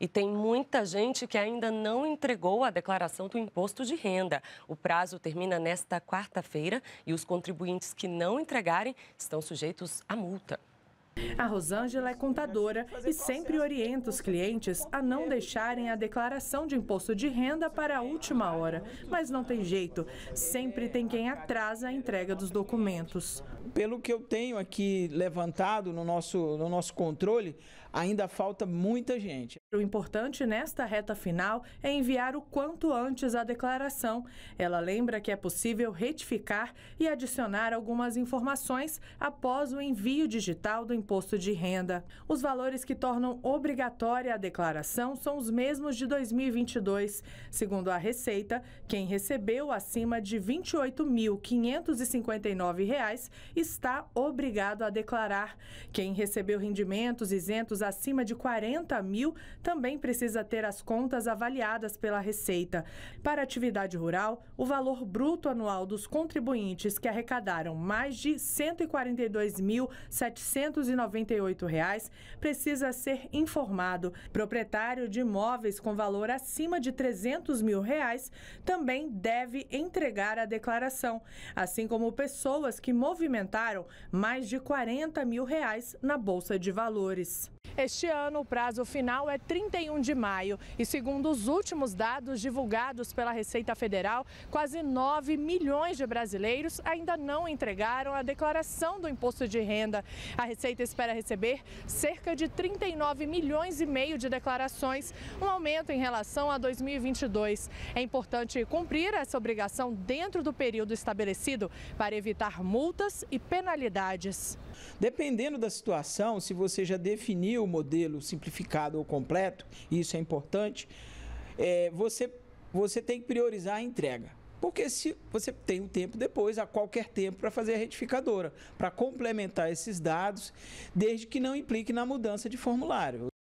E tem muita gente que ainda não entregou a declaração do imposto de renda. O prazo termina nesta quarta-feira e os contribuintes que não entregarem estão sujeitos à multa. A Rosângela é contadora e sempre orienta os clientes a não deixarem a declaração de imposto de renda para a última hora. Mas não tem jeito, sempre tem quem atrasa a entrega dos documentos. Pelo que eu tenho aqui levantado no nosso, no nosso controle, ainda falta muita gente. O importante nesta reta final é enviar o quanto antes a declaração. Ela lembra que é possível retificar e adicionar algumas informações após o envio digital do imposto de renda. Os valores que tornam obrigatória a declaração são os mesmos de 2022. Segundo a Receita, quem recebeu acima de R$ 28.559 está obrigado a declarar. Quem recebeu rendimentos isentos acima de R$ 40 mil também precisa ter as contas avaliadas pela Receita. Para a atividade rural, o valor bruto anual dos contribuintes que arrecadaram mais de R$ 142.798 precisa ser informado. Proprietário de imóveis com valor acima de R$ 300 mil reais também deve entregar a declaração, assim como pessoas que movimentaram mais de 40 mil reais na Bolsa de Valores. Este ano, o prazo final é 31 de maio e, segundo os últimos dados divulgados pela Receita Federal, quase 9 milhões de brasileiros ainda não entregaram a declaração do imposto de renda. A Receita espera receber cerca de 39 milhões e meio de declarações, um aumento em relação a 2022. É importante cumprir essa obrigação dentro do período estabelecido para evitar multas e penalidades. Dependendo da situação, se você já definiu modelo simplificado ou completo, e isso é importante, é, você, você tem que priorizar a entrega. Porque se você tem um tempo depois, a qualquer tempo, para fazer a retificadora, para complementar esses dados, desde que não implique na mudança de formulário.